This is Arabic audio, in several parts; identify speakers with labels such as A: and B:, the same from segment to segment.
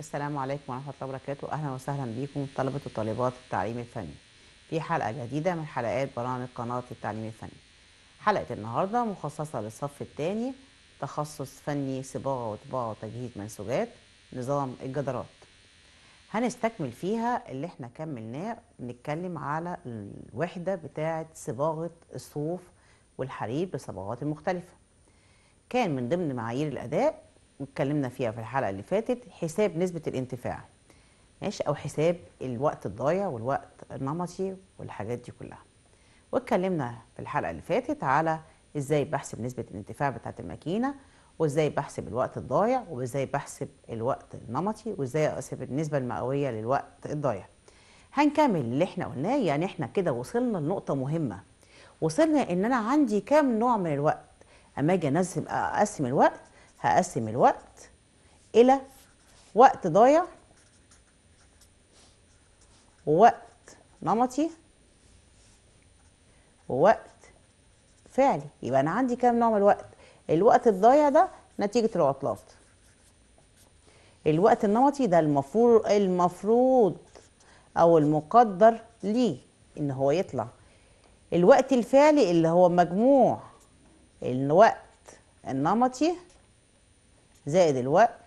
A: السلام عليكم ورحمة الله وبركاته أهلا وسهلا بكم طلبة وطالبات التعليم الفني في حلقة جديدة من حلقات برامج قناة التعليم الفني حلقة النهاردة مخصصة للصف الثاني تخصص فني صباغة وطباعة وتجهيز منسوجات نظام الجدارات هنستكمل فيها اللي احنا كملناه نتكلم على الوحدة بتاعة صباغة الصوف والحرير بصباغات مختلفة كان من ضمن معايير الأداء واتكلمنا فيها في الحلقه اللي فاتت حساب نسبه الانتفاع ماشي او حساب الوقت الضايع والوقت النمطي والحاجات دي كلها واتكلمنا في الحلقه اللي فاتت على ازاي بحسب نسبه الانتفاع بتاعه الماكينه وازاي بحسب الوقت الضايع وازاي بحسب الوقت النمطي وازاي اقسم النسبه المئويه للوقت الضايع هنكمل اللي احنا قلناه يعني احنا كده وصلنا لنقطه مهمه وصلنا ان انا عندي كام نوع من الوقت اما اجي انزل اقسم الوقت هقسم الوقت إلى وقت ضايع ووقت نمطي ووقت فعلي يبقى أنا عندي كام نوع من الوقت الوقت الضايع ده نتيجة العطلات الوقت النمطي ده المفروض المفروض أو المقدر ليه إن هو يطلع الوقت الفعلي اللي هو مجموع الوقت النمطي زائد الوقت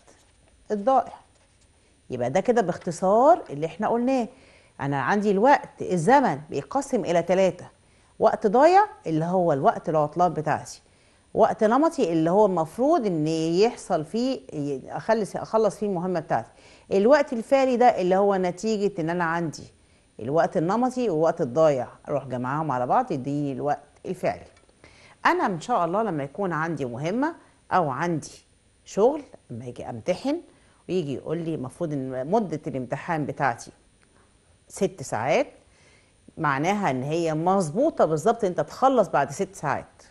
A: الضائع يبقى ده كده باختصار اللي احنا قلناه انا عندي الوقت الزمن بيتقسم الى ثلاثه وقت ضايع اللي هو الوقت العطلان بتاعتي وقت نمطي اللي هو المفروض ان يحصل فيه اخلص اخلص فيه المهمه بتاعتي الوقت الفعلي ده اللي هو نتيجه ان انا عندي الوقت النمطي والوقت الضايع اروح جمعهم على بعض يديني الوقت الفعلي انا ان شاء الله لما يكون عندي مهمه او عندي شغل اما اجي امتحن ويجي يقول لي المفروض ان مده الامتحان بتاعتي ست ساعات معناها ان هي مظبوطه بالظبط انت تخلص بعد ست ساعات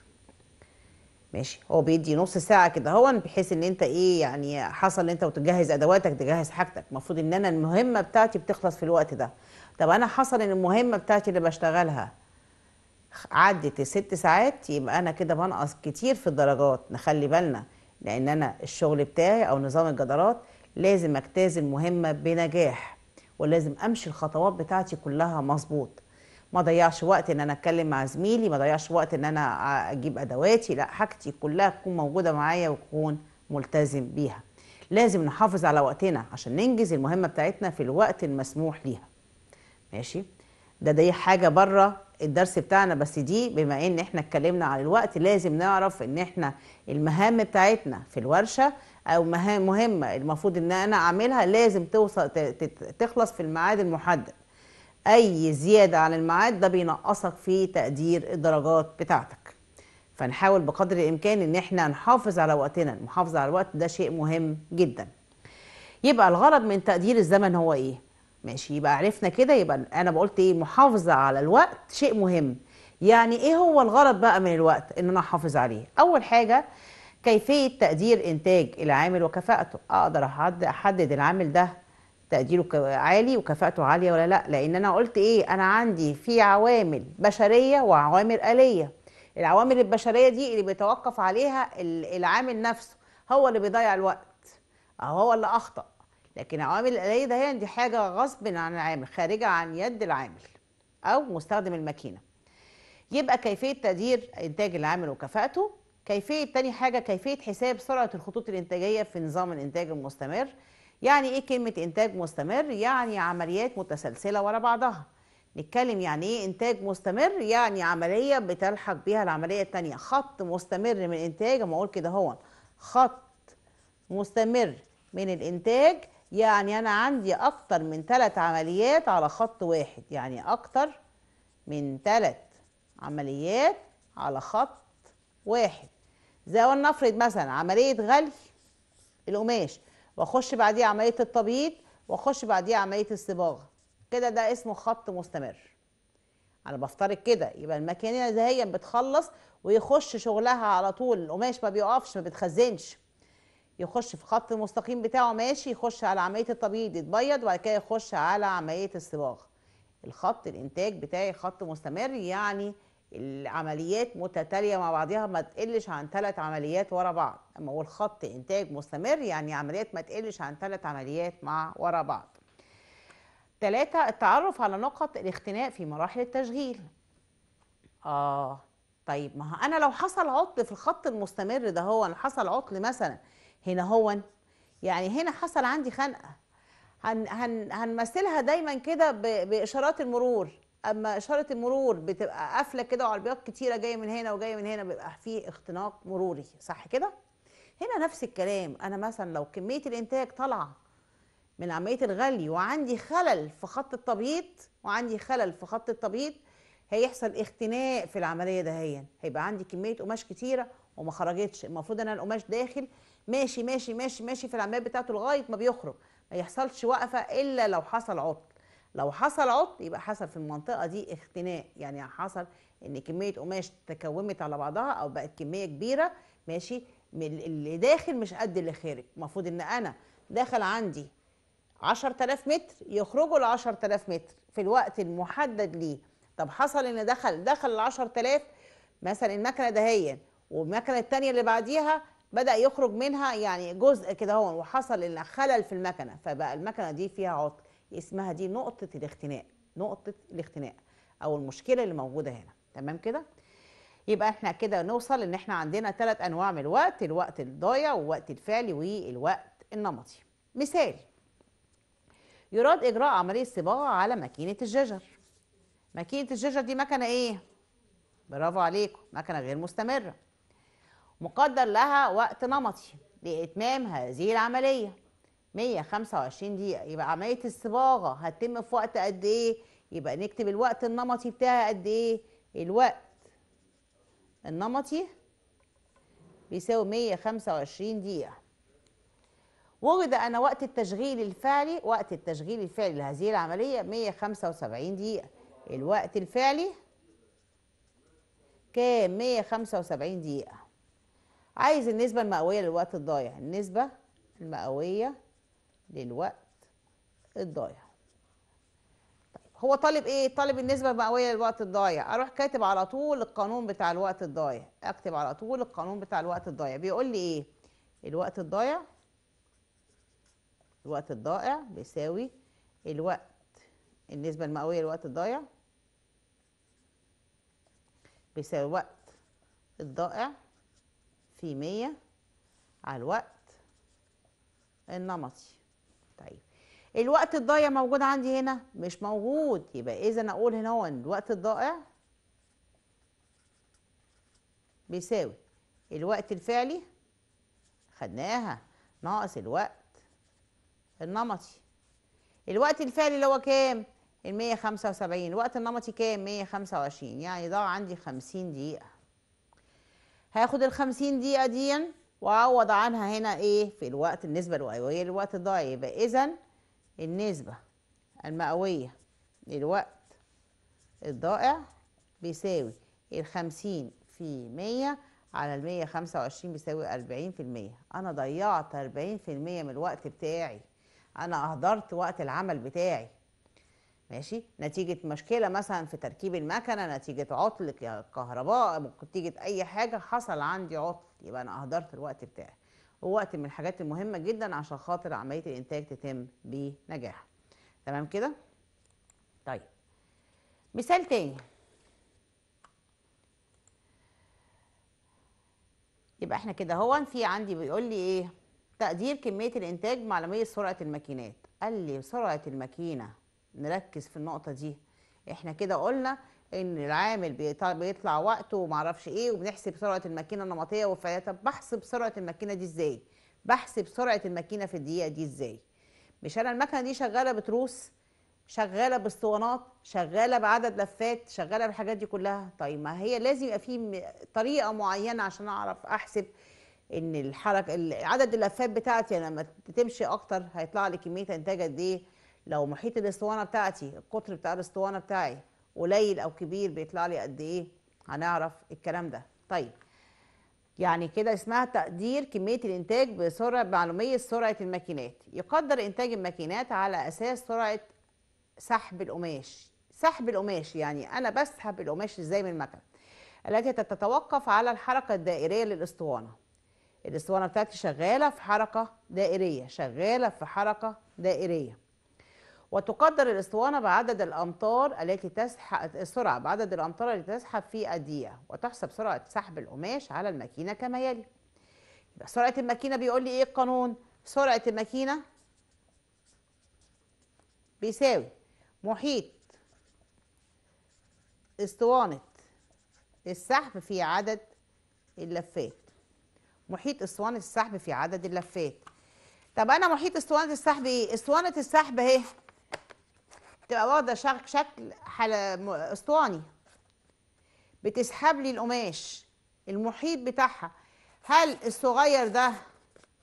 A: ماشي هو بيدي نص ساعه كده هو بحيث ان انت ايه يعني حصل ان انت وتجهز ادواتك تجهز حاجتك المفروض ان انا المهمه بتاعتي بتخلص في الوقت ده طب انا حصل ان المهمه بتاعتي اللي بشتغلها عدت الست ساعات يبقى انا كده بنقص كتير في الدرجات نخلي بالنا لان انا الشغل بتاعي او نظام الجدارات لازم اجتاز المهمه بنجاح ولازم امشي الخطوات بتاعتي كلها مظبوط ما ضيعش وقت ان انا اتكلم مع زميلي ما ضيعش وقت ان انا اجيب ادواتي لا حاجتي كلها تكون موجوده معايا وتكون ملتزم بيها لازم نحافظ على وقتنا عشان ننجز المهمه بتاعتنا في الوقت المسموح ليها ماشي ده دي حاجه بره الدرس بتاعنا بس دي بما ان احنا اتكلمنا على الوقت لازم نعرف ان احنا المهام بتاعتنا في الورشه او مهام مهمه المفروض ان انا اعملها لازم توصل تخلص في الميعاد المحدد اي زياده عن الميعاد ده بينقصك في تقدير الدرجات بتاعتك فنحاول بقدر الامكان ان احنا نحافظ على وقتنا المحافظه على الوقت ده شيء مهم جدا يبقى الغرض من تقدير الزمن هو ايه ماشي يبقى عرفنا كده يبقى انا بقولت ايه محافظه على الوقت شيء مهم يعني ايه هو الغرض بقى من الوقت ان انا احافظ عليه اول حاجه كيفيه تقدير انتاج العامل وكفاءته اقدر احدد العامل ده تقديره عالي وكفاءته عاليه ولا لا لان انا قلت ايه انا عندي في عوامل بشريه وعوامل اليه العوامل البشريه دي اللي بيتوقف عليها العامل نفسه هو اللي بيضيع الوقت هو اللي اخطا لكن عوامل الآلية ده هي دي حاجة غصب عن العامل خارجة عن يد العامل أو مستخدم الماكينة يبقى كيفية تقدير إنتاج العامل وكفاءته كيفية تاني حاجة كيفية حساب سرعة الخطوط الإنتاجية في نظام الإنتاج المستمر يعني إيه كلمة إنتاج مستمر؟ يعني عمليات متسلسلة ورا بعضها نتكلم يعني إيه إنتاج مستمر؟ يعني عملية بتلحق بيها العملية التانية خط مستمر من الإنتاج أما أقول كده هو خط مستمر من الإنتاج يعني أنا عندي أكتر من ثلاث عمليات على خط واحد يعني أكتر من ثلاث عمليات على خط واحد زي ولنفرض مثلا عملية غلي القماش واخش بعديه عملية التبييض واخش بعديه عملية الصباغة كده ده اسمه خط مستمر انا بفترض كده يبقى الماكينه هي بتخلص ويخش شغلها على طول القماش ما بيقفش ما بتخزنش يخش في خط المستقيم بتاعه ماشي يخش على عمليه التبييض يتبيض وبعد كده يخش على عمليه الصباغ الخط الانتاج بتاعي خط مستمر يعني العمليات متتاليه مع بعضها ما تقلش عن ثلاث عمليات ورا بعض اما اقول خط انتاج مستمر يعني عمليات ما تقلش عن ثلاث عمليات مع ورا بعض ثلاثة التعرف على نقط الاختناق في مراحل التشغيل اه طيب ما انا لو حصل عطل في الخط المستمر ده هو حصل عطل مثلا هنا هون يعني هنا حصل عندي خنقه هن هن هنمثلها دايما كده باشارات المرور اما اشاره المرور بتبقى قافله كده وعربيات كتيره جايه من هنا وجايه من هنا بيبقى فيه اختناق مروري صح كده هنا نفس الكلام انا مثلا لو كميه الانتاج طالعه من عمليه الغلي وعندي خلل في خط التبييض وعندي خلل في خط التبييض هيحصل اختناق في العمليه دهيا هيبقى عندي كميه قماش كتيره وما خرجتش المفروض انا القماش داخل ماشي ماشي ماشي ماشي في العمليات بتاعته لغايه ما بيخرج ما يحصلش وقفه الا لو حصل عطل لو حصل عطل يبقى حصل في المنطقه دي اختناق يعني حصل ان كميه قماش تكومت على بعضها او بقت كميه كبيره ماشي اللي داخل مش قد اللي خارج المفروض ان انا داخل عندي 10000 متر يخرجوا ال 10000 متر في الوقت المحدد ليه طب حصل ان دخل دخل ال 10000 مثلا المكنه دهيا والمكنه الثانيه اللي بعديها بدأ يخرج منها يعني جزء كده هون وحصل خلل في المكنة فبقى المكنة دي فيها عطل اسمها دي نقطة الاختناق نقطة الاختناق أو المشكلة اللي موجودة هنا تمام كده؟ يبقى احنا كده نوصل ان احنا عندنا ثلاث انواع من الوقت الوقت الضايع والوقت الفعلي والوقت النمطي مثال يراد اجراء عمليه صباغه على ماكينه الججر ماكينه الججر دي مكنه ايه برافو عليكم مكنه غير مستمره مقدر لها وقت نمطي لإتمام هذه العملية 125 دقيقة يبقى عملية الصباغة هتتم في وقت قد إيه؟ يبقى نكتب الوقت النمطي بتاعها قد إيه؟ الوقت النمطي بيساوي 125 دقيقة وجد أن وقت التشغيل الفعلي وقت التشغيل الفعلي لهذه العملية 175 دقيقة الوقت الفعلي كام 175 دقيقة عايز النسبة المئوية للوقت الضايع النسبة المئوية للوقت الضايع طيب هو طالب ايه طالب النسبة المئوية للوقت الضايع اروح كاتب على طول القانون بتاع الوقت الضايع اكتب على طول القانون بتاع الوقت الضايع بيقول لي ايه الوقت الضايع الوقت الضائع بيساوي الوقت النسبة المئوية للوقت الضايع بيساوي الوقت الضائع في مية على الوقت النمطي طيب الوقت الضايع موجود عندي هنا مش موجود يبقى اذا اقول هنا هو الوقت الضائع بيساوي الوقت الفعلي خدناها ناقص الوقت النمطي الوقت الفعلي اللي هو كام خمسة 175 الوقت النمطي كام 125 يعني ضاع عندي 50 دقيقه هاخد ال 50 دقيقة دي واعوض عنها هنا ايه في الوقت النسبة المئوية للوقت الضايع يبقى اذا النسبة المئوية للوقت الضائع بيساوي ال 50 في 100 على ال 125 بيساوي 40 في المية انا ضيعت 40 في المية من الوقت بتاعي انا اهدرت وقت العمل بتاعي ماشي نتيجة مشكلة مثلا في تركيب المكنة نتيجة عطل كهرباء نتيجة أي حاجة حصل عندي عطل يبقى أنا أهدرت الوقت بتاعي ووقت من الحاجات المهمة جدا عشان خاطر عملية الإنتاج تتم بنجاح تمام كده؟ طيب مثال تاني يبقى احنا كده هو في عندي بيقول لي ايه تقدير كمية الإنتاج مع سرعة الماكينات قال لي سرعة الماكينة نركز في النقطه دي احنا كده قلنا ان العامل بيطلع وقته ومعرفش ايه وبنحسب سرعه الماكينه النمطيه والفعليه طب بحسب سرعه الماكينه دي ازاي بحسب سرعه الماكينه في الدقيقه دي ازاي مش انا المكنه دي شغاله بتروس شغاله باسطوانات شغاله بعدد لفات شغاله بالحاجات دي كلها طيب ما هي لازم يبقى في طريقه معينه عشان اعرف احسب ان الحركه عدد اللفات بتاعتي يعني لما تمشي اكتر هيطلع لي كميه انتاج قد ايه لو محيط الاسطوانه بتاعتي القطر بتاع الاسطوانه بتاعي قليل او كبير بيطلع لي قد ايه هنعرف الكلام ده طيب يعني كده اسمها تقدير كمية الإنتاج بسرعة معلومية سرعة الماكينات يقدر إنتاج الماكينات على أساس سرعة سحب القماش سحب القماش يعني أنا بسحب القماش إزاي من المكنة التي تتوقف على الحركة الدائرية للأسطوانة الأسطوانة بتاعتي شغالة في حركة دائرية شغالة في حركة دائرية وتقدر الاسطوانة بعدد الامطار التي تسحب السرعة بعدد الامطار التي تسحب في الدقيقة وتحسب سرعة سحب القماش على الماكينة كما يلي يبقى سرعة الماكينة بيقول لي إيه القانون؟ سرعة الماكينة بيساوي محيط اسطوانة السحب في عدد اللفات محيط اسطوانة السحب في عدد اللفات طب أنا محيط اسطوانة السحب إيه؟ اسطوانة السحب أهي تبقى واخده شكل اسطواني بتسحب لي القماش المحيط بتاعها هل الصغير ده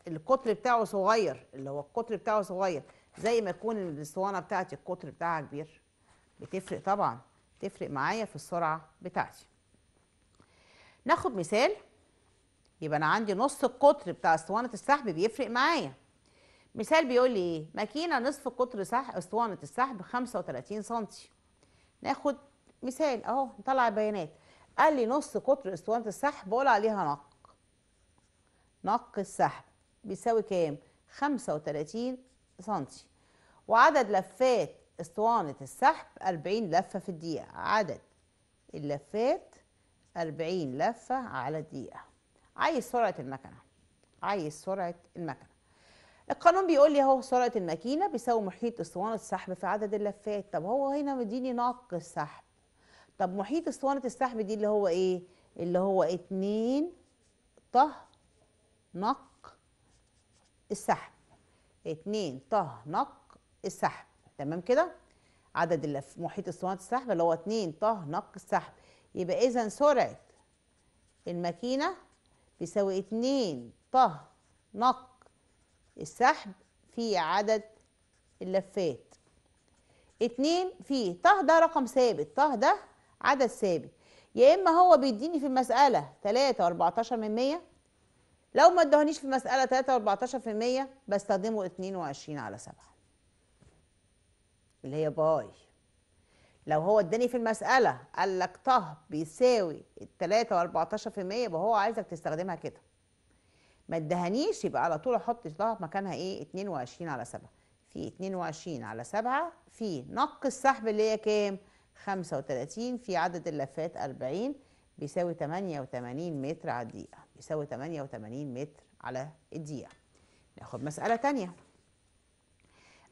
A: القطر بتاعه صغير اللي هو القطر بتاعه صغير زي ما يكون الاسطوانه بتاعتي القطر بتاعها كبير بتفرق طبعا تفرق معايا في السرعه بتاعتي ناخد مثال يبقى انا عندي نص القطر بتاع اسطوانه السحب بيفرق معايا مثال بيقول لي ايه ماكينه نصف قطر سحب اسطوانه السحب 35 سم ناخد مثال اهو نطلع البيانات قال لي نص قطر اسطوانه السحب بقول عليها نق نق السحب بيساوي كام 35 سم وعدد لفات اسطوانه السحب 40 لفه في الدقيقه عدد اللفات 40 لفه على الدقيقه عايز سرعه المكنه عايز سرعه المكنه القانون بيقول لي اهو سرعه الماكينه بيساوي محيط اسطوانه السحب في عدد اللفات طب هو هنا مديني نق السحب طب محيط اسطوانه السحب دي اللي هو ايه اللي هو اتنين طه نق السحب اتنين طه نق السحب تمام كده عدد اللف محيط اسطوانه السحب اللي هو اتنين طه نق السحب يبقى اذا سرعه الماكينه بيساوي اتنين طه نق السحب في عدد اللفات اتنين في طه ده رقم ثابت طه ده عدد ثابت يا اما هو بيديني في المساله 3 و 14 من 100 لو ما ادهنيش في المساله 3 و 14 في 100 بستخدمه 22 على 7 اللي هي باي لو هو اداني في المساله قال لك طه بيساوي 3 و14 في 100 يبقى هو عايزك تستخدمها كده ما ادهنيش يبقى على طول احط ده مكانها ايه 22 على 7 في 22 على 7 في نقص السحب اللي هي كام 35 في عدد اللفات 40 بيساوي 88 متر على الدقيقة بيساوي 88 متر على الدقيقة ناخد مسألة تانية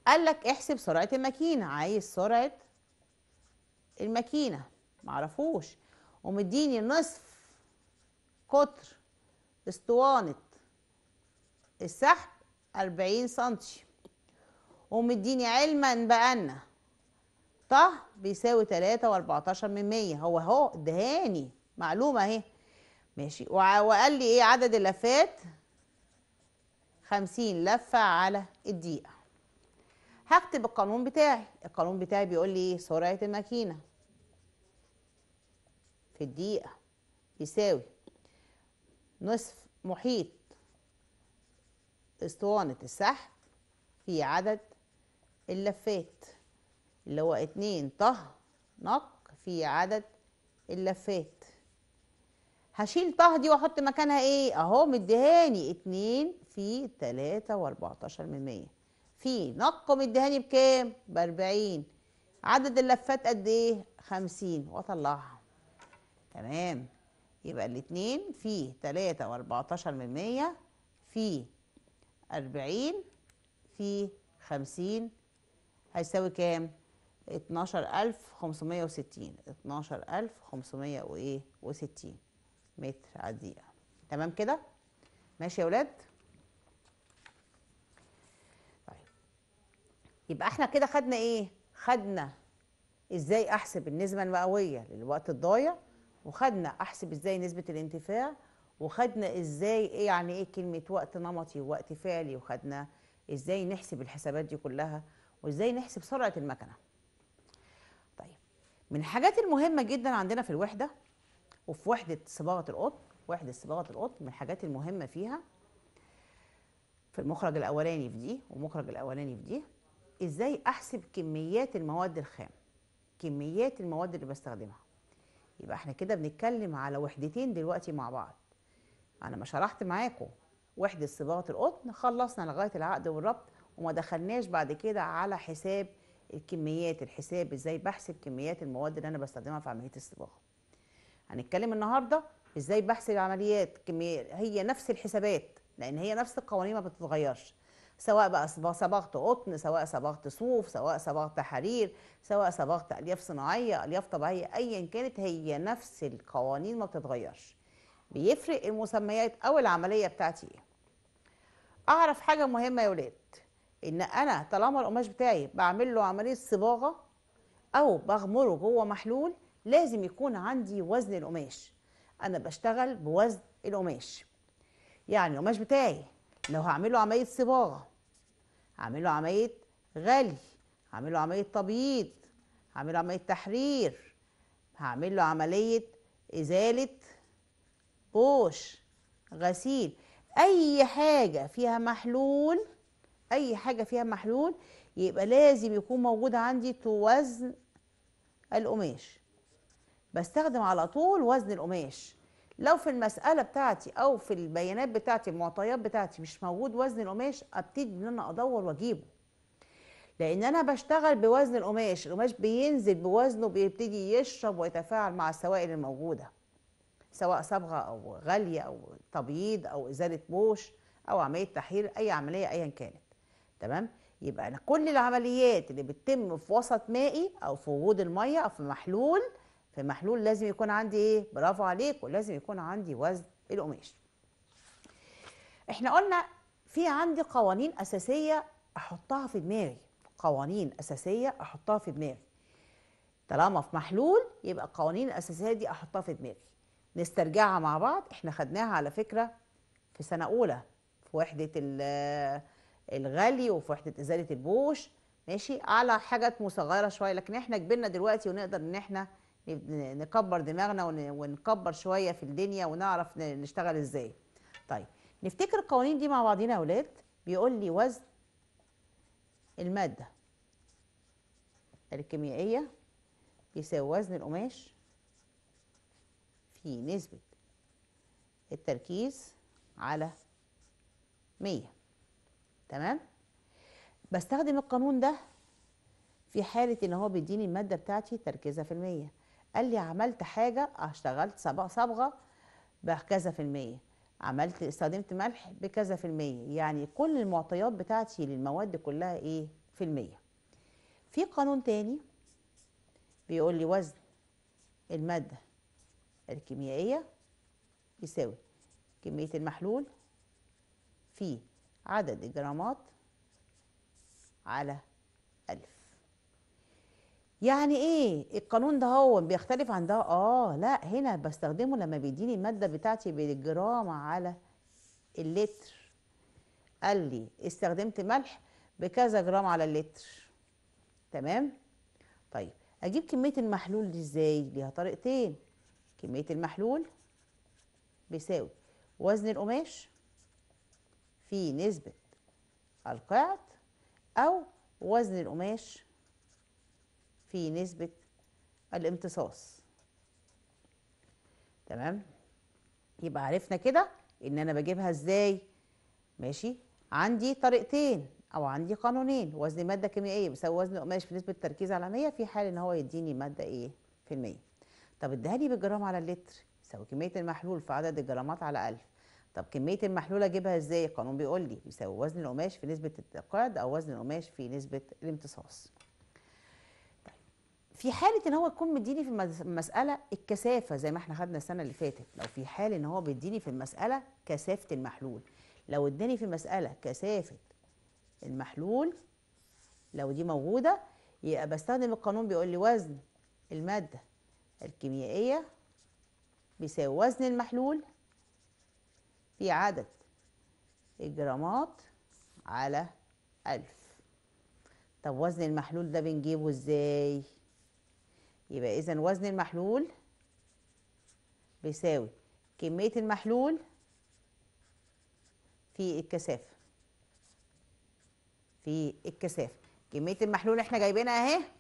A: قال لك احسب سرعة الماكينة عايز سرعة الماكينة معرفوش ومديني نصف قطر اسطوانة السحب 40 سنتي ومديني علما بأن ط بيساوي 3 و14 من 100 هو اهو اداهاني معلومه اهي ماشي وقال لي ايه عدد اللفات 50 لفه على الدقيقه هكتب القانون بتاعي القانون بتاعي بيقول لي ايه سرعه الماكينه في الدقيقه بيساوي نصف محيط اسطوانة السحب في عدد اللفات اللي هو اتنين طه نق في عدد اللفات هشيل طه دي واحط مكانها ايه اهو مديهاني اتنين في تلاتة واربعتاشر من مية في نق مديهاني بكام باربعين عدد اللفات قد ايه خمسين واطلعها تمام يبقى الاتنين في تلاتة واربعتاشر من مية في 40 في 50 هيساوي كام؟ وإيه؟ وستين متر على الدقيقة تمام كده؟ ماشي يا ولاد؟ طيب يبقى احنا كده خدنا ايه؟ خدنا ازاي احسب النسبة المئوية للوقت الضايع وخدنا احسب ازاي نسبة الانتفاع وخدنا ازاي ايه يعني ايه كلمه وقت نمطي ووقت فعلي وخدنا ازاي نحسب الحسابات دي كلها وازاي نحسب سرعه المكنه طيب من الحاجات المهمه جدا عندنا في الوحده وفي وحده صباغه القطن وحده صباغه القطن من الحاجات المهمه فيها في المخرج الاولاني في دي والمخرج الاولاني في دي ازاي احسب كميات المواد الخام كميات المواد اللي بستخدمها يبقى احنا كده بنتكلم على وحدتين دلوقتي مع بعض انا ما شرحت معاكم وحده صباغه القطن خلصنا لغايه العقد والربط وما دخلناش بعد كده على حساب الكميات الحساب ازاي بحسب كميات المواد اللي انا بستخدمها في عمليه الصباغه هنتكلم النهارده ازاي بحسب عمليات كمية هي نفس الحسابات لان هي نفس القوانين ما بتتغيرش سواء بقى صباغه قطن سواء صباغه صوف سواء صباغه حرير سواء صباغه الياف صناعيه الياف طبيعيه ايا كانت هي نفس القوانين ما بتتغيرش بيفرق المسميات او العمليه بتاعتي ايه اعرف حاجه مهمه يا ولاد ان انا طالما القماش بتاعي بعمل له عمليه صباغه او بغمره جوه محلول لازم يكون عندي وزن القماش انا بشتغل بوزن القماش يعني القماش بتاعي لو هعمله عمليه صباغه هعمله عمليه غلي هعمله عمليه تبييض هعمله عمليه تحرير هعمله عمليه ازاله بوش غسيل اي حاجه فيها محلول اي حاجه فيها محلول يبقى لازم يكون موجود عندي توزن القماش بستخدم على طول وزن القماش لو في المسألة بتاعتي أو في البيانات بتاعتي المعطيات بتاعتي مش موجود وزن القماش أبتدي إن أنا أدور وأجيبه لأن أنا بشتغل بوزن القماش القماش بينزل بوزنه بيبتدي يشرب ويتفاعل مع السوائل الموجودة سواء صبغه او غلي او تبييض او ازاله بوش او عمليه تحرير اي عمليه ايا كانت تمام يبقى انا كل العمليات اللي بتتم في وسط مائي او في وجود الميه او في محلول في محلول لازم يكون عندي ايه برافو عليك ولازم يكون عندي وزن القماش احنا قلنا في عندي قوانين اساسيه احطها في دماغي قوانين اساسيه احطها في دماغي طالما في محلول يبقى القوانين الاساسيه دي احطها في دماغي نسترجعها مع بعض احنا خدناها على فكرة في سنة أولى في وحدة آه، الغلي وفي وحدة إزالة البوش ماشي على حاجات مصغرة شوية لكن احنا كبرنا دلوقتي ونقدر ان احنا نكبر دماغنا ونكبر شوية في الدنيا ونعرف نشتغل ازاي طيب نفتكر القوانين دي مع بعضينا يا اولاد بيقول لي وزن المادة الكيميائية يساوي وزن القماش في نسبة التركيز على مية تمام بستخدم القانون ده في حالة ان هو بيديني المادة بتاعتي تركيزها في المية قال لي عملت حاجة اشتغلت صبغة بكذا في المية عملت استخدمت ملح بكذا في المية يعني كل المعطيات بتاعتي للمواد كلها ايه في المية في قانون تاني بيقول لي وزن المادة الكيميائية يساوي كمية المحلول في عدد الجرامات على ألف يعني ايه القانون ده هو بيختلف عن ده اه لا هنا بستخدمه لما بيديني المادة بتاعتي بالجرام على اللتر قال لي استخدمت ملح بكذا جرام على اللتر تمام طيب اجيب كمية المحلول دي ازاي ليها طريقتين كمية المحلول بيساوي وزن القماش في نسبة القعد أو وزن القماش في نسبة الامتصاص تمام يبقى عرفنا كده ان انا بجيبها ازاي ماشي عندي طريقتين او عندي قانونين وزن ماده كيميائيه بيساوي وزن قماش في نسبه التركيز على 100 في حال ان هو يديني ماده ايه في الميه طب اديها لي بالجرام على اللتر يساوي كميه المحلول في عدد الجرامات على 1000 طب كميه المحلول اجيبها ازاي القانون بيقول لي بيساوي وزن القماش في نسبه التقاعد او وزن القماش في نسبه الامتصاص طيب، في حاله ان هو يكون مديني في المساله الكثافه زي ما احنا خدنا السنه اللي فاتت لو في حال ان هو بيديني في المساله كثافه المحلول لو اداني في المساله كثافه المحلول لو دي موجوده يبقى بستخدم القانون بيقول لي وزن الماده الكيميائية بيساوي وزن المحلول في عدد الجرامات على ألف طب وزن المحلول ده بنجيبه ازاي؟ يبقى إذا وزن المحلول بيساوي كمية المحلول في الكثافة في الكثافة كمية المحلول احنا جايبينها اهي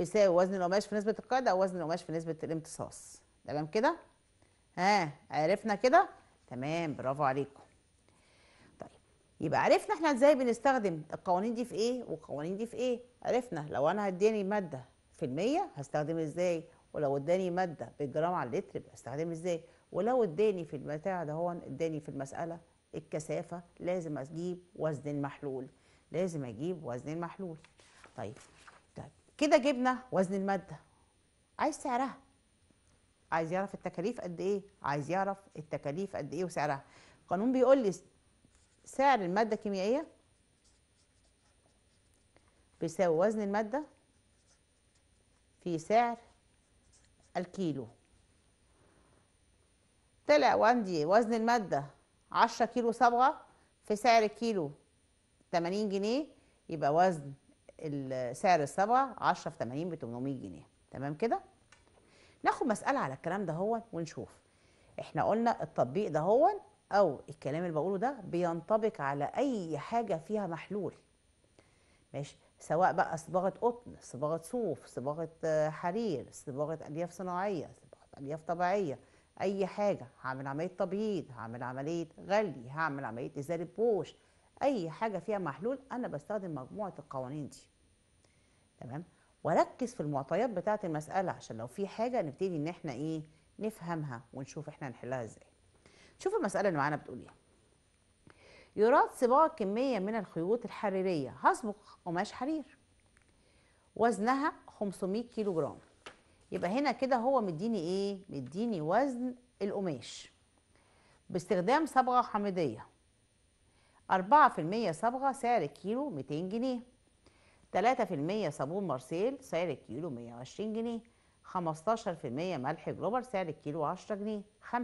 A: بيساوي وزن القماش في نسبه القاعدة او وزن القماش في نسبه الامتصاص تمام كده ها عرفنا كده تمام برافو عليكم طيب يبقى عرفنا احنا ازاي بنستخدم القوانين دي في ايه والقوانين دي في ايه عرفنا لو انا هديني ماده في المية هستخدم ازاي ولو اداني ماده بالجرام على اللتر هستخدم ازاي ولو اداني في البتاع ده هو اداني في المساله الكثافه لازم اجيب وزن المحلول لازم اجيب وزن المحلول طيب كده جبنا وزن الماده عايز سعرها عايز يعرف التكاليف قد ايه عايز يعرف التكاليف قد ايه وسعرها القانون بيقول لي سعر الماده الكيميائيه بيساوي وزن الماده في سعر الكيلو طلع عندي وزن الماده 10 كيلو صبغه في سعر الكيلو 80 جنيه يبقى وزن سعر الصبغه 10 في 80 ب 800 جنيه تمام كده ناخد مساله على الكلام ده هو ونشوف احنا قلنا التطبيق ده هو او الكلام اللي بقوله ده بينطبق على اي حاجه فيها محلول ماشي سواء بقى صباغه قطن صباغه صوف صباغه آه، حرير صباغه الياف صناعيه صباغه الياف طبيعيه اي حاجه هعمل عمليه تبييض هعمل عمليه غلي هعمل عمليه ازاله بوش اي حاجه فيها محلول انا بستخدم مجموعه القوانين دي تمام وركز في المعطيات بتاعه المساله عشان لو في حاجه نبتدي ان احنا ايه نفهمها ونشوف احنا نحلها ازاي شوف المساله اللي معانا بتقول ايه يراد صباغ كميه من الخيوط الحريريه هصبغ قماش حرير وزنها 500 كيلو جرام يبقى هنا كده هو مديني ايه مديني وزن القماش باستخدام صبغه حامضيه 4% صبغه سعر كيلو 200 جنيه 3% صابون مارسيل سعر الكيلو 120 جنيه 15% ملح جلوبر سعر الكيلو 10 جنيه 5%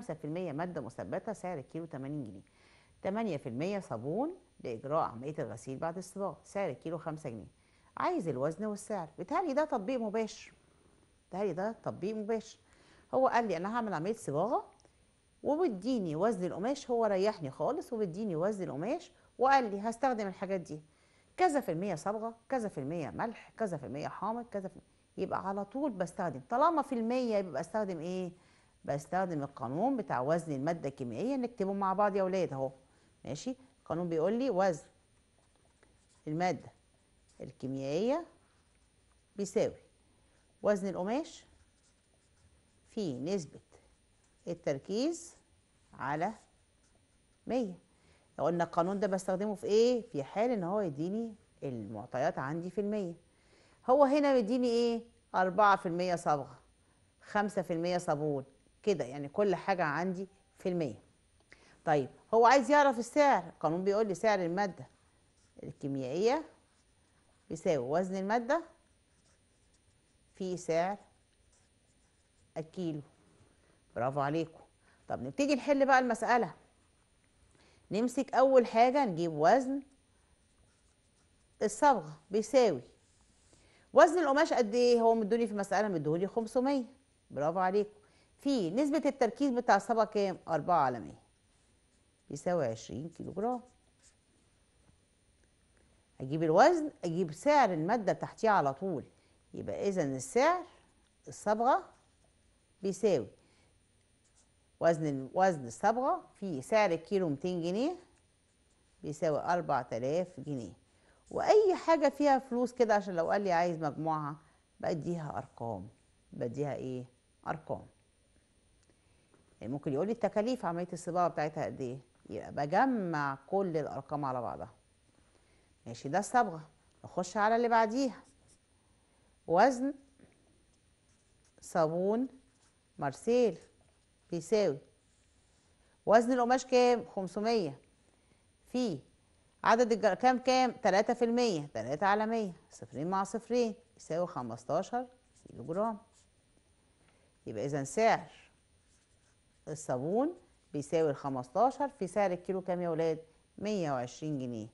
A: مادة مثبتة سعر الكيلو 80 جنيه 8% صابون لإجراء عملية الغسيل بعد الصباغ سعر الكيلو 5 جنيه عايز الوزن والسعر بتهيألي ده تطبيق مباشر بتهيألي ده تطبيق مباشر هو قال لي أنا هعمل عملية صباغة وبيديني وزن القماش هو ريحني خالص وبيديني وزن القماش وقال لي هستخدم الحاجات دي كذا في المية صبغة كذا في المية ملح كذا في المية حامض كذا في يبقى على طول بستخدم طالما في المية يبقى بستخدم ايه بستخدم القانون بتاع وزن المادة الكيميائية نكتبه مع بعض يا ولاد اهو ماشي القانون بيقول لي وزن المادة الكيميائية بيساوي وزن القماش في نسبة التركيز على مية لو قلنا القانون ده بستخدمه في ايه في حال ان هو يديني المعطيات عندي في المية هو هنا بيديني ايه أربعة في المية صبغة خمسة في المية صابون كده يعني كل حاجة عندي في المية طيب هو عايز يعرف السعر القانون بيقول لي سعر المادة الكيميائية بيساوي وزن المادة في سعر الكيلو برافو عليكم طب نبتدي نحل بقى المسألة نمسك أول حاجة نجيب وزن الصبغة بيساوي وزن القماش قد ايه هو مدوني في المسألة مدوني 500 برافو عليكم في نسبة التركيز بتاع الصبغة كام 4 على 100 بيساوي 20 كيلو جرام اجيب الوزن اجيب سعر المادة تحتيه على طول يبقى اذا السعر الصبغة بيساوي وزن وزن الصبغة في سعر الكيلو 200 جنيه بيساوي 4000 جنيه وأي حاجة فيها فلوس كده عشان لو قال لي عايز مجموعها بديها أرقام بديها إيه؟ أرقام يعني ممكن يقول لي التكاليف عملية الصباغة بتاعتها قد إيه؟ يبقى بجمع كل الأرقام على بعضها ماشي ده الصبغة نخش على اللي بعديها وزن صابون مارسيل بيساوي وزن القماش كام 500 في عدد الجر... كام كام 3 3 على 100 صفرين مع صفرين يساوي 15 كيلو جرام يبقى اذا سعر الصابون بيساوي ال 15 في سعر الكيلو كام يا ولاد 120 جنيه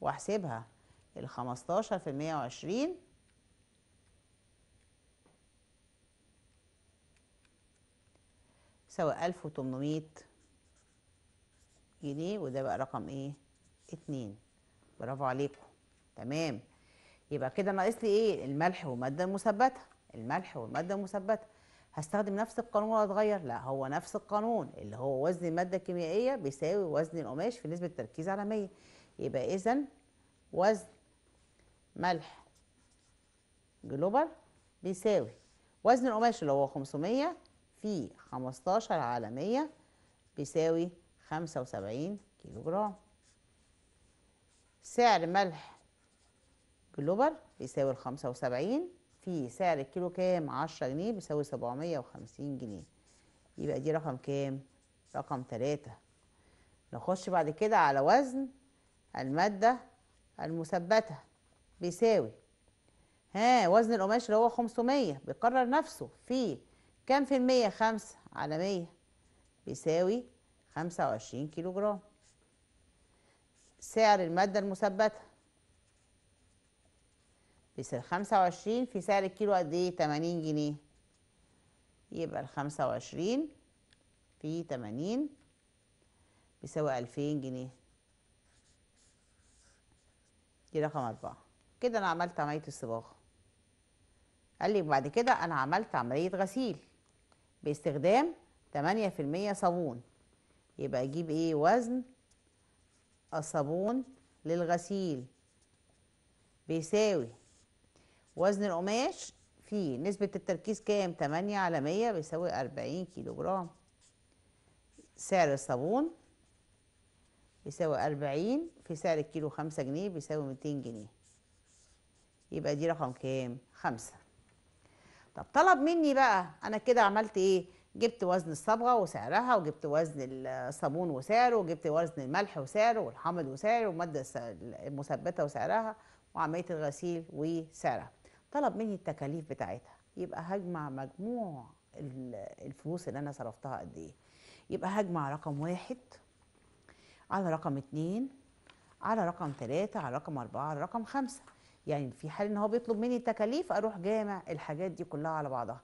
A: واحسبها ال 15 في 120 تساوي جنيه وده بقى رقم ايه اتنين برافو عليكم تمام يبقى كده ناقص لي ايه الملح والماده المثبته الملح والماده المثبته هستخدم نفس القانون ولا اتغير لا هو نفس القانون اللي هو وزن الماده الكيميائيه بيساوي وزن القماش في نسبه تركيز على 100 يبقى اذا وزن ملح جلوبال بيساوي وزن القماش اللي هو 500 في 15 على 100 بيساوي 75 كيلو جرام سعر ملح جلوبر بيساوي ال 75 في سعر الكيلو كام 10 جنيه بيساوي 750 جنيه يبقى دي رقم كام رقم 3 نخش بعد كده على وزن المادة المثبتة بيساوي ها وزن القماش اللي هو 500 بيقرر نفسه في كم في المية خمسة على مية بيساوي خمسة وعشرين كيلو جرام سعر المادة المثبتة بيساوي خمسة وعشرين في سعر الكيلو قد ايه تمانين جنيه يبقى الخمسة وعشرين في تمانين بيساوي ألفين جنيه دي رقم أربعة كده أنا عملت عملية الصباغة قال لي بعد كده أنا عملت عملية غسيل باستخدام 8% صابون يبقى اجيب ايه وزن الصابون للغسيل بيساوي وزن القماش في نسبة التركيز كام 8 على 100 بيساوي 40 كيلو جرام سعر الصابون بيساوي 40 في سعر الكيلو 5 جنيه بيساوي 200 جنيه يبقى دي رقم كام 5 طب طلب مني بقى انا كده عملت ايه جبت وزن الصبغه وسعرها وجبت وزن الصابون وسعره وجبت وزن الملح وسعره والحمض وسعره ومادة المثبته وسعرها وعمليه الغسيل وسعرها طلب مني التكاليف بتاعتها يبقى هجمع مجموع الفلوس اللي انا صرفتها قد ايه يبقى هجمع رقم واحد على رقم اتنين على رقم تلاتة على رقم أربعة على رقم خمسة يعني في حال ان هو بيطلب مني تكاليف اروح جامع الحاجات دي كلها على بعضها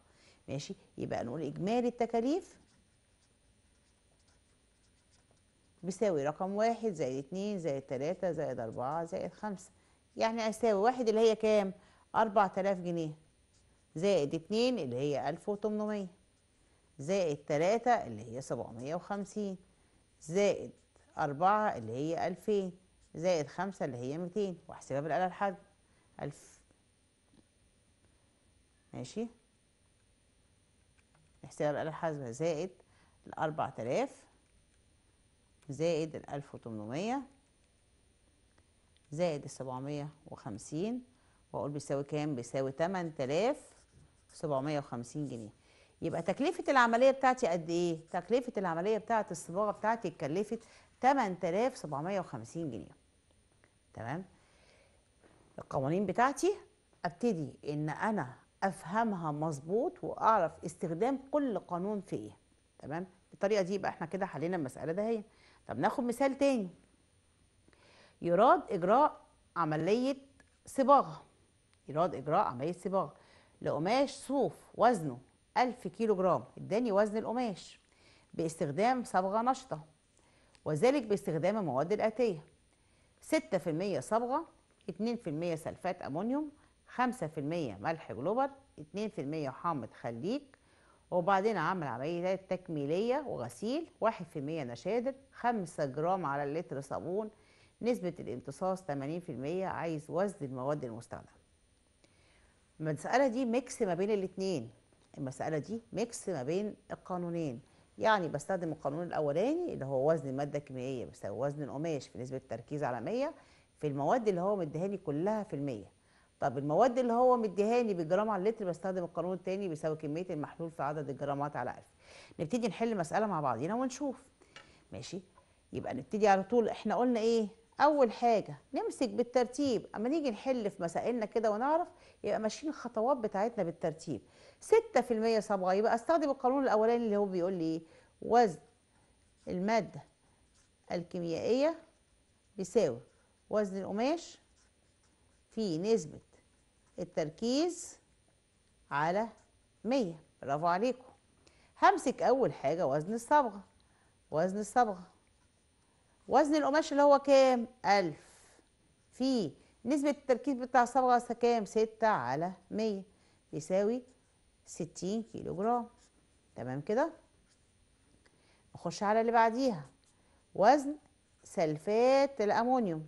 A: ماشي يبقى نقول اجمالي التكاليف بيساوي رقم واحد زائد اتنين زائد تلاتة زائد أربعة زائد خمسة يعني أساوي واحد اللي هي كام؟ أربعة تلاف جنيه زائد اتنين اللي هي ألف وتمنمية زائد تلاتة اللي هي سبعمية وخمسين زائد أربعة اللي هي ألفين زائد خمسة اللي هي ميتين وأحسبها بالآلة الحاد ألف ماشي احسبها بالآلة الحاسبة زائد الأربع تلاف زائد الألف وتمنمية زائد السبعمية وخمسين وأقول بيساوي كام؟ بيساوي تمن تلاف سبعمية وخمسين جنيه يبقى تكلفة العملية بتاعتي قد إيه؟ تكلفة العملية بتاعت الصباغة بتاعتي اتكلفت 8750 جنيه تمام؟ القوانين بتاعتي ابتدي ان انا افهمها مظبوط واعرف استخدام كل قانون في ايه تمام بالطريقه دي يبقى احنا كده حلينا المساله ده هي طب ناخد مثال تاني يراد اجراء عمليه صباغه يراد اجراء عمليه صباغه لقماش صوف وزنه 1000 كيلو جرام اداني وزن القماش باستخدام صبغه نشطه وذلك باستخدام المواد الاتيه 6% صبغه 2% سلفات أمونيوم 5% ملح جلوبر 2% حامض خليج وبعدين عمل عملية تكميلية وغسيل 1% نشادر 5 جرام على اللتر صابون نسبة الامتصاص 80% عايز وزن المواد المستخدمة المسألة دي ميكس ما بين الاتنين المسألة دي ميكس ما بين القانونين يعني بستخدم القانون الأولاني اللي هو وزن المادة الكيميائية بيساوي وزن القماش في نسبة تركيز على 100 في المواد اللي هو مديهاني كلها في المية طب المواد اللي هو مديهاني بالجرام على اللتر بستخدم القانون التاني بيساوي كمية المحلول في عدد الجرامات على ألف نبتدي نحل مسألة مع بعضينا ونشوف ماشي يبقى نبتدي على طول احنا قلنا ايه أول حاجة نمسك بالترتيب أما نيجي نحل في مسائلنا كده ونعرف يبقى ماشيين الخطوات بتاعتنا بالترتيب 6% صبغة يبقى أستخدم القانون الأولاني اللي هو بيقول لي إيه؟ وزن المادة الكيميائية بيساوي وزن القماش في نسبة التركيز على مية برافو عليكم همسك أول حاجة وزن الصبغة وزن الصبغة وزن القماش اللي هو كام؟ ألف في نسبة التركيز بتاع الصبغة كام؟ ستة على مية يساوي ستين كيلو جرام تمام كده؟ نخش على اللي بعديها وزن سلفات الأمونيوم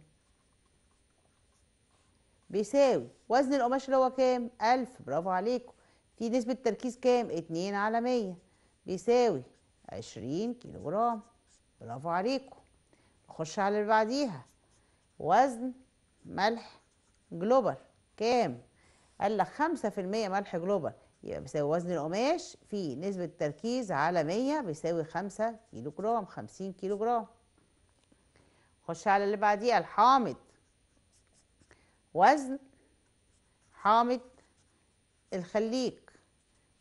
A: بيساوي وزن القماش اللي هو كام ألف برافو عليكم في نسبة تركيز كام اتنين على مية بيساوي عشرين كيلو جرام برافو عليكم نخش على اللي بعديها وزن ملح جلوبر كام قال لك خمسة في المية ملح جلوبر يبقى بيساوي وزن القماش في نسبة تركيز على مية بيساوي خمسة كيلو جرام خمسين كيلو جرام خش على اللي بعديها الحامض وزن حامض الخليج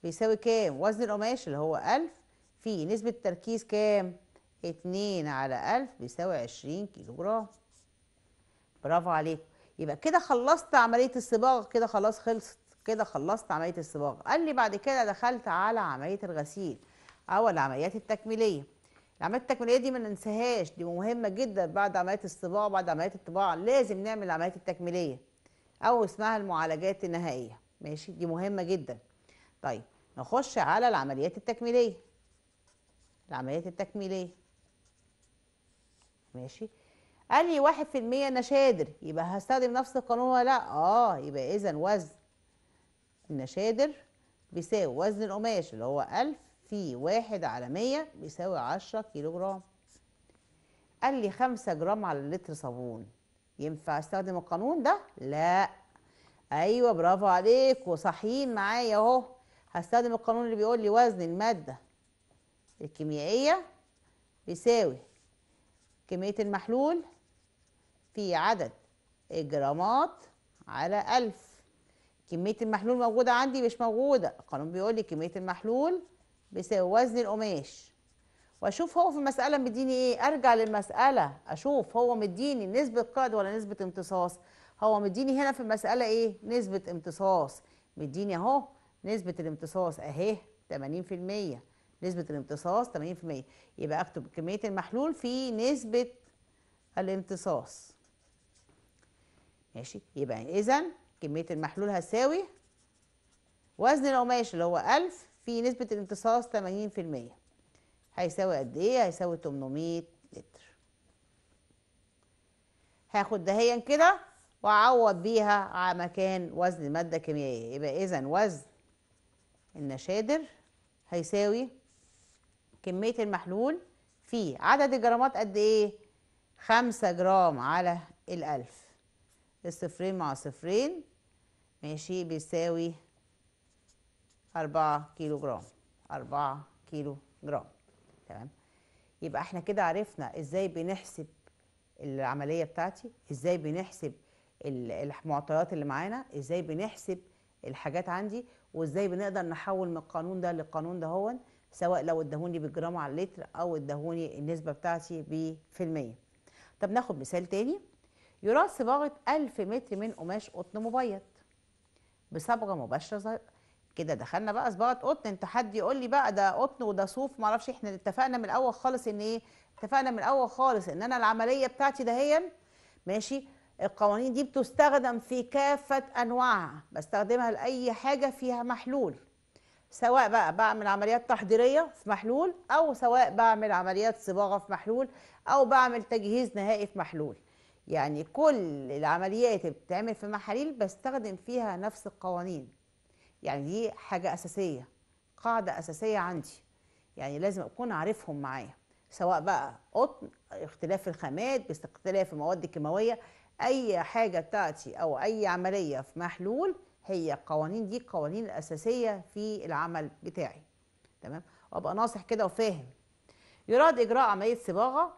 A: بيساوي كام وزن القماش اللي هو ألف في نسبة تركيز كام اتنين على ألف بيساوي عشرين كيلو جرام برافو عليك يبقى كده خلصت عملية الصباغ كده خلاص خلصت كده خلصت عملية الصباغ قال لي بعد كده دخلت على عملية الغسيل أو العمليات التكميلية العمليات التكميلية دي ما ننساهاش دي مهمة جدا بعد عملية الصباغ بعد عملية الطباعة لازم نعمل العمليات التكميلية او اسمها المعالجات النهائيه ماشي دي مهمه جدا طيب نخش على العمليات التكميليه العمليات التكميليه ماشي قال لي واحد في المية انا شادر يبقى هستخدم نفس القانون ولا لا اه يبقى اذا وزن النشادر بيساوي وزن القماش اللي هو ألف في واحد على مية بيساوي عشرة كيلو جرام قال لي خمسة جرام على لتر صابون ينفع استخدم القانون ده لا ايوه برافو عليك وصحيين معايا اهو هستخدم القانون اللي بيقول لي وزن الماده الكيميائيه بيساوي كميه المحلول في عدد الجرامات على ألف كمية المحلول موجودة عندي مش موجودة القانون بيقول لي كمية المحلول بيساوي وزن القماش واشوف هو في المساله مديني ايه ارجع للمساله اشوف هو مديني نسبه قائد ولا نسبه امتصاص هو مديني هنا في المساله ايه نسبه امتصاص مديني اهو نسبه الامتصاص اهي 80% نسبه الامتصاص 80% يبقى اكتب كميه المحلول في نسبه الامتصاص ماشي يبقى اذا كميه المحلول هتساوي وزن القماش اللي هو 1000 في نسبه الامتصاص 80% هيساوي قد ايه هيساوي 800 لتر هاخد دهيا كده واعوض بيها على مكان وزن الماده الكيميائيه يبقى اذا وزن النشادر هيساوي كميه المحلول في عدد الجرامات قد ايه خمسة جرام على الألف الصفرين مع صفرين ماشي بيساوي أربعة كيلو جرام أربعة كيلو جرام تمام يبقى احنا كده عرفنا ازاي بنحسب العمليه بتاعتي ازاي بنحسب المعطيات اللي معانا ازاي بنحسب الحاجات عندي وازاي بنقدر نحول من القانون ده للقانون ده هو سواء لو ادهوني بالجرام على اللتر او ادهوني النسبه بتاعتي في المية طب ناخد مثال تاني يراد صباغه 1000 متر من قماش قطن مبيض بصبغه مباشره كده دخلنا بقى صباغه قطن انت حد يقول لي بقى ده قطن وده صوف معرفش احنا اتفقنا من الاول خالص ان ايه اتفقنا من الاول خالص ان انا العمليه بتاعتي دهيا ماشي القوانين دي بتستخدم في كافه انواعها بستخدمها لاي حاجه فيها محلول سواء بقى بعمل عمليات تحضيريه في محلول او سواء بعمل عمليات صباغه في محلول او بعمل تجهيز نهائي في محلول يعني كل العمليات اللي بتتعمل في محاليل بستخدم فيها نفس القوانين يعني دي حاجة أساسية قاعدة أساسية عندي يعني لازم أكون عارفهم معايا سواء بقى قطن اختلاف الخامات باختلاف المواد الكيماوية أي حاجة بتاعتي أو أي عملية في محلول هي قوانين دي قوانين الأساسية في العمل بتاعي تمام وأبقى ناصح كده وفاهم يراد إجراء عملية صباغة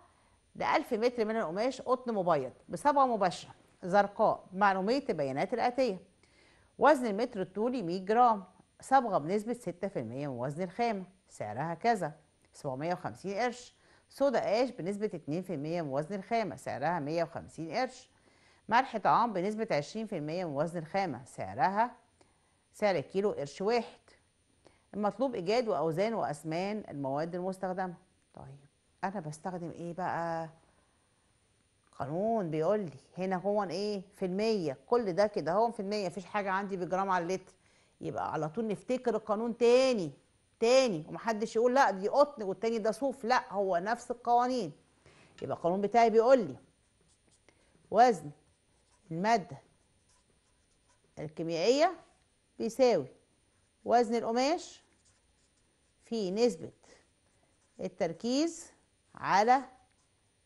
A: ل 1000 متر من القماش قطن مبيض بصبغة مباشرة زرقاء مع البيانات الآتية وزن المتر الطولي 100 جرام صبغة بنسبة 6% من وزن الخامة سعرها كذا 750 قرش صودا قاش بنسبة 2% من وزن الخامة سعرها 150 قرش ملح طعام بنسبة 20% من وزن الخامة سعرها سعر الكيلو قرش واحد المطلوب إيجاد وأوزان وأسمان المواد المستخدمة طيب أنا بستخدم إيه بقى القانون بيقول لي هنا هو ايه في المية كل ده كده هو في المية مفيش حاجة عندي بجرام على اللتر يبقى على طول نفتكر القانون تاني تاني ومحدش يقول لا دي قطن والتاني ده صوف لا هو نفس القوانين يبقى القانون بتاعي بيقول لي وزن المادة الكيميائية بيساوي وزن القماش في نسبة التركيز على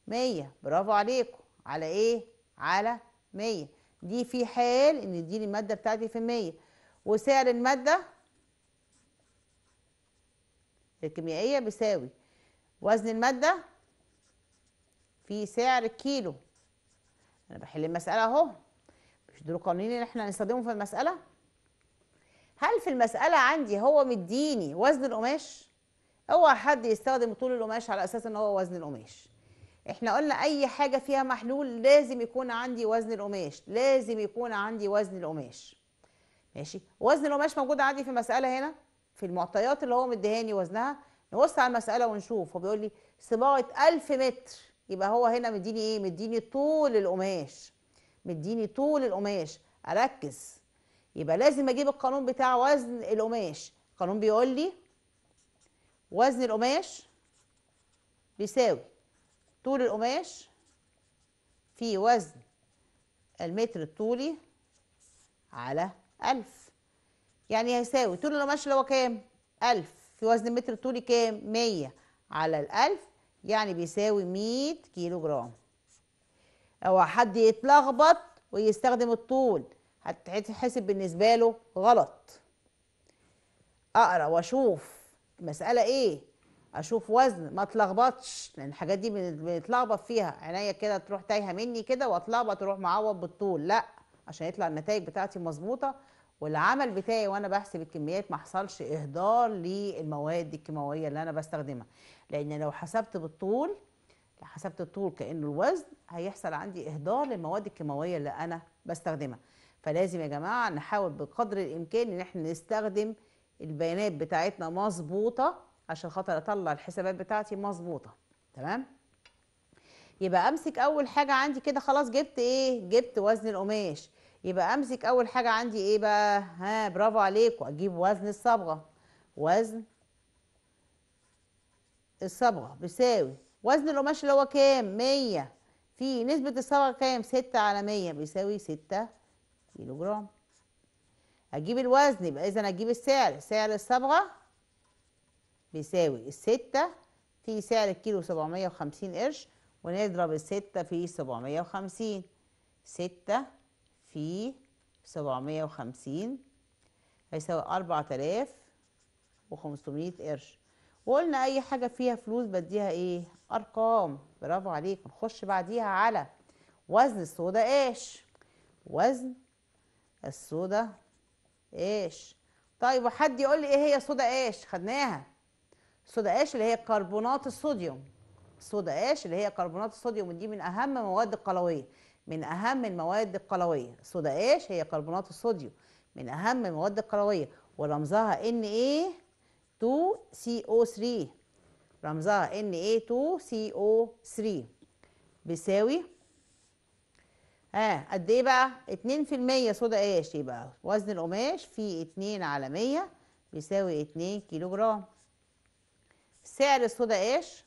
A: مية برافو عليكم على ايه على 100 دي في حال ان دي الماده بتاعتي في 100 وسعر الماده الكيميائيه بيساوي وزن الماده في سعر الكيلو انا بحل المساله اهو مش دول قوانين اللي احنا هنستخدمهم في المساله هل في المساله عندي هو مديني وزن القماش اوعى حد يستخدم طول القماش على اساس ان هو وزن القماش احنا قلنا اي حاجه فيها محلول لازم يكون عندي وزن القماش لازم يكون عندي وزن القماش ماشي وزن القماش موجود عندي في المساله هنا في المعطيات اللي هو مديهاني وزنها نبص على المساله ونشوف هو بيقول لي صباعه 1000 متر يبقى هو هنا مديني ايه مديني طول القماش مديني طول القماش اركز يبقى لازم اجيب القانون بتاع وزن القماش القانون بيقول لي وزن القماش بيساوي طول القماش في وزن المتر الطولي على ألف يعني هيساوي طول القماش اللي هو كام؟ ألف في وزن المتر الطولي كام؟ مية على الألف يعني بيساوي مية كيلو جرام أو حد يتلخبط ويستخدم الطول هتتحسب بالنسبة له غلط أقرأ وأشوف المسألة إيه اشوف وزن ما اتلخبطش لان الحاجات دي بنتلخبط فيها عينيا كده تروح تايهه مني كده واتلخبط تروح معوض بالطول لا عشان يطلع النتائج بتاعتي مظبوطه والعمل بتاعي وانا بحسب الكميات ما حصلش اهدار للمواد الكيماويه اللي انا بستخدمها لان لو حسبت بالطول لو حسبت الطول كانه الوزن هيحصل عندي اهدار للمواد الكيماويه اللي انا بستخدمها فلازم يا جماعه نحاول بقدر الامكان ان احنا نستخدم البيانات بتاعتنا مظبوطه عشان خاطر اطلع الحسابات بتاعتي مظبوطه تمام يبقى امسك اول حاجه عندي كده خلاص جبت ايه جبت وزن القماش يبقى امسك اول حاجه عندي ايه بقى ها برافو عليكم اجيب وزن الصبغه وزن الصبغه بيساوي وزن القماش اللي هو كام 100 في نسبه الصبغه كام 6 على 100 بيساوي 6 كيلو جرام اجيب الوزن يبقى اذا اجيب السعر سعر الصبغه بيساوي الستة في سعر الكيلو سبعمية وخمسين قرش ونضرب الستة في سبعمية وخمسين ستة في سبعمية وخمسين هيساوي أربعة آلاف وخمسمية قرش وقلنا أي حاجة فيها فلوس بديها إيه؟ أرقام برافو عليك نخش بعديها على وزن الصودا إيش وزن الصودا إيش طيب وحد يقول لي إيه هي صودا إيش خدناها صودا اش اللي هي كربونات الصوديوم صودا اش اللي هي كربونات الصوديوم ودي من اهم المواد القلويه من اهم المواد القلويه صودا اش هي كربونات الصوديوم من اهم المواد القلويه ورمزها ان اي 2 سي او 3 رمزها ان اي 2 سي او 3 بيساوي ها قد ايه بقى 2% صودا اش يبقى وزن القماش في 2 على 100 بيساوي 2 كيلو جرام سعر الصودا ايش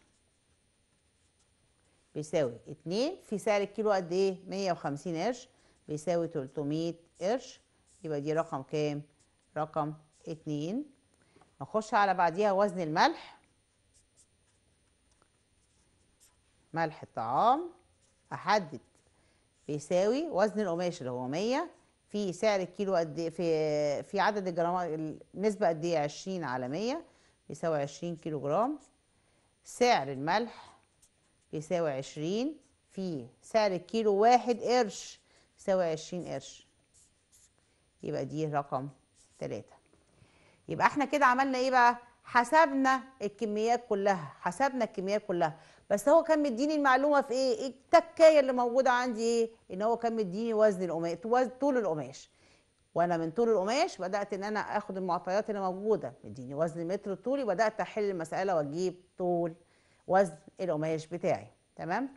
A: بيساوي اتنين في سعر الكيلو قد ايه مية وخمسين قرش بيساوي تلتمية قرش يبقى دي رقم كام رقم اتنين نخش على بعديها وزن الملح ملح الطعام احدد بيساوي وزن القماش اللي هو مية في سعر الكيلو قد ايه؟ في في عدد الجرامات النسبه قد ايه 20 على 100 يساوي عشرين كيلو جرام سعر الملح بيساوي عشرين في سعر الكيلو واحد قرش يساوي عشرين قرش يبقى دي رقم تلاتة يبقى احنا كده عملنا ايه بقى حسبنا الكميات كلها حسبنا الكميات كلها بس هو كان مديني المعلومه في ايه التكايه اللي موجوده عندي ايه ان هو كان مديني وزن القماش طول القماش وانا من طول القماش بدات ان انا اخد المعطيات اللي موجوده مديني وزن متر طولي بدات احل المساله واجيب طول وزن القماش بتاعي تمام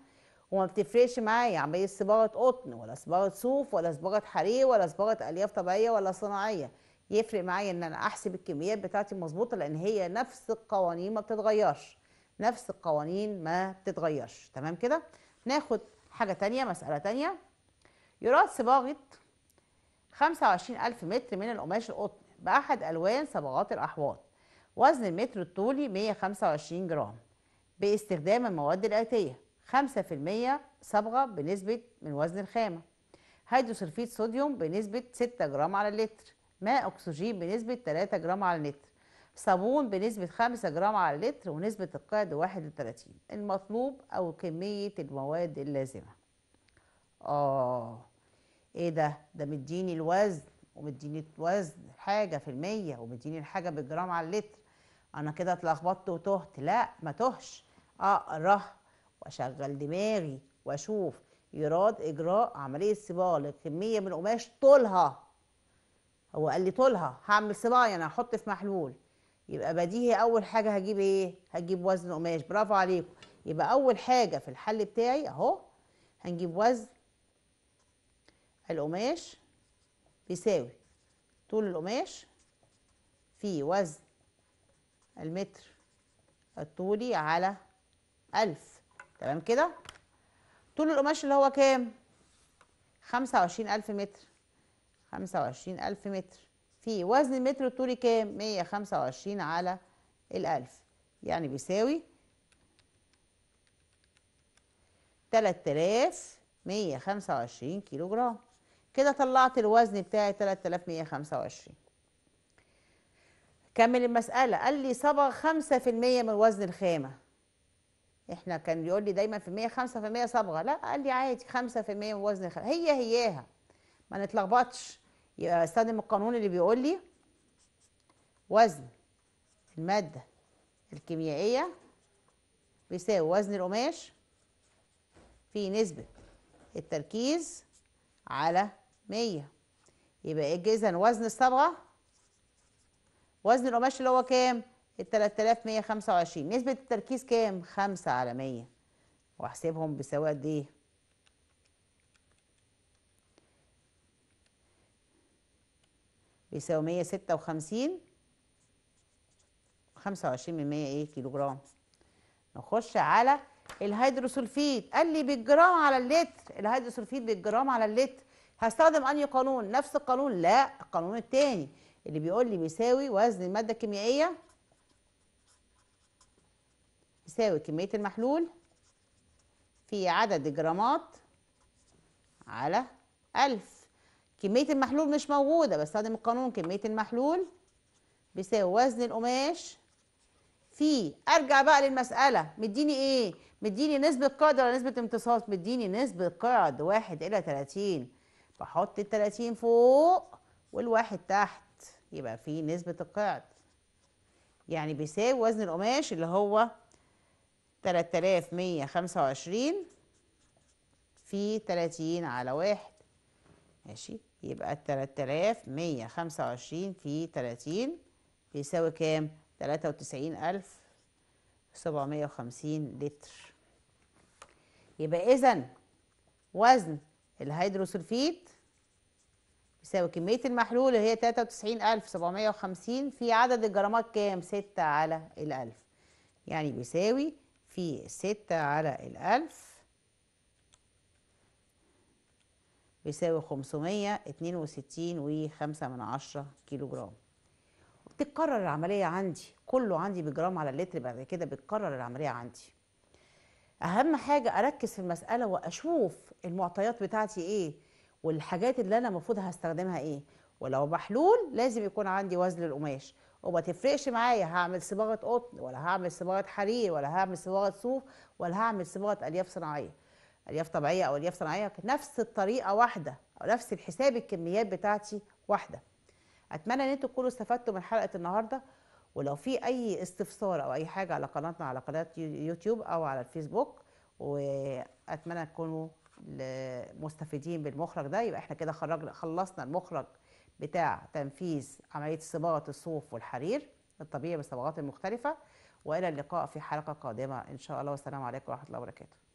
A: وما بتفرقش معايا عمليه صباغه قطن ولا صباغه صوف ولا صباغه حرير ولا صباغه الياف طبيعيه ولا صناعيه يفرق معايا ان انا احسب الكميات بتاعتي مظبوطه لان هي نفس القوانين ما بتتغيرش نفس القوانين ما بتتغيرش تمام كده ناخد حاجه تانية مساله تانية يراد صباغه 25000 متر من القماش القطن بأحد ألوان صبغات الأحواض وزن المتر الطولي 125 جرام باستخدام المواد الآتية 5% صبغة بنسبة من وزن الخامة هيدروسلفيت صوديوم بنسبة 6 جرام على اللتر ماء أكسجين بنسبة 3 جرام على اللتر صابون بنسبة 5 جرام على اللتر ونسبة القعد 31 المطلوب أو كمية المواد اللازمة آه ايه ده ده مديني الوزن ومديني الوزن حاجه في الميه ومديني الحاجه بالجرام على اللتر انا كده اتلخبطت وتهت لا ما تهش اقرا واشغل دماغي واشوف يراد اجراء عمليه صباغه الكميه من القماش طولها هو قال لي طولها هعمل صباعي يعني انا هحط في محلول يبقى بديهي اول حاجه هجيب ايه هجيب وزن قماش برافو عليكم يبقى اول حاجه في الحل بتاعي اهو هنجيب وزن القماش بيساوي طول القماش في وزن المتر الطولي على ألف تمام كده طول القماش اللي هو كام خمسة وعشرين ألف متر خمسة وعشرين ألف متر في وزن المتر الطولي كام مية خمسة وعشرين على الألف يعني بيساوي تلات آلاف مية خمسة وعشرين كيلو جرام كده طلعت الوزن بتاعي 3125 كمل المسألة قال لي صبغ 5% من وزن الخامة احنا كان يقول لي دايما في 100 5% صبغة لا قال لي عادي 5% من وزن الخامة هي هياها ما نتلخبطش يبقى استخدم القانون اللي بيقول لي وزن المادة الكيميائية بيساوي وزن القماش في نسبة التركيز على مية يبقى إذا وزن الصبغة وزن القماش اللي هو كام؟ التلات آلاف مية خمسة وعشرين نسبة التركيز كام؟ خمسة على مية وأحسبهم بسواء قد إيه؟ بيساوي مية ستة وخمسين خمسة وعشرين من مية إيه كيلو جرام نخش على الهيدروسульفيد قال لي بالجرام على اللتر الهيدروسульفيد بالجرام على اللتر هستخدم انهي قانون نفس القانون لا القانون الثاني اللي بيقول لي بيساوي وزن الماده الكيميائيه بيساوي كميه المحلول في عدد جرامات على ألف كمية المحلول مش موجودة بستخدم القانون كمية المحلول بيساوي وزن القماش في أرجع بقى للمسألة مديني إيه؟ مديني نسبة قاعدة ولا نسبة امتصاص؟ مديني نسبة قاعد واحد إلى تلاتين بحط التلاتين فوق والواحد تحت يبقى في نسبة القعد يعني بيساوي وزن القماش اللي هو تلات مية خمسة وعشرين في تلاتين على واحد ماشي يبقى تلات مية خمسة وعشرين في تلاتين بيساوي كام؟ تلاتة وتسعين ألف سبعمية وخمسين لتر يبقى إذا وزن الهيدروسلفيد يساوي كمية المحلول اللي هي 93750 في عدد الجرامات كام؟ 6 على الألف يعني بيساوي في 6 على الألف بيساوي 562 وخمسة من عشرة كيلو جرام بتتكرر العملية عندي كله عندي بجرام على اللتر بعد كده بتكرر العملية عندي اهم حاجه اركز في المساله واشوف المعطيات بتاعتي ايه والحاجات اللي انا المفروض هستخدمها ايه ولو محلول لازم يكون عندي وزن القماش وما تفرقش معايا هعمل صباغه قطن ولا هعمل صباغه حرير ولا هعمل صباغه صوف ولا هعمل صباغه الياف صناعيه الياف طبيعيه او الياف صناعيه نفس الطريقه واحده او نفس الحساب الكميات بتاعتي واحده اتمنى ان انتوا تكونوا استفدتوا من حلقه النهارده ولو في اي استفسار او اي حاجه على قناتنا على قناه يوتيوب او على الفيسبوك واتمنى تكونوا مستفيدين بالمخرج ده يبقى احنا كده خرجنا خلصنا المخرج بتاع تنفيذ عمليه صباغه الصوف والحرير الطبيعي بالصبغات المختلفه والى اللقاء في حلقه قادمه ان شاء الله والسلام عليكم ورحمه الله وبركاته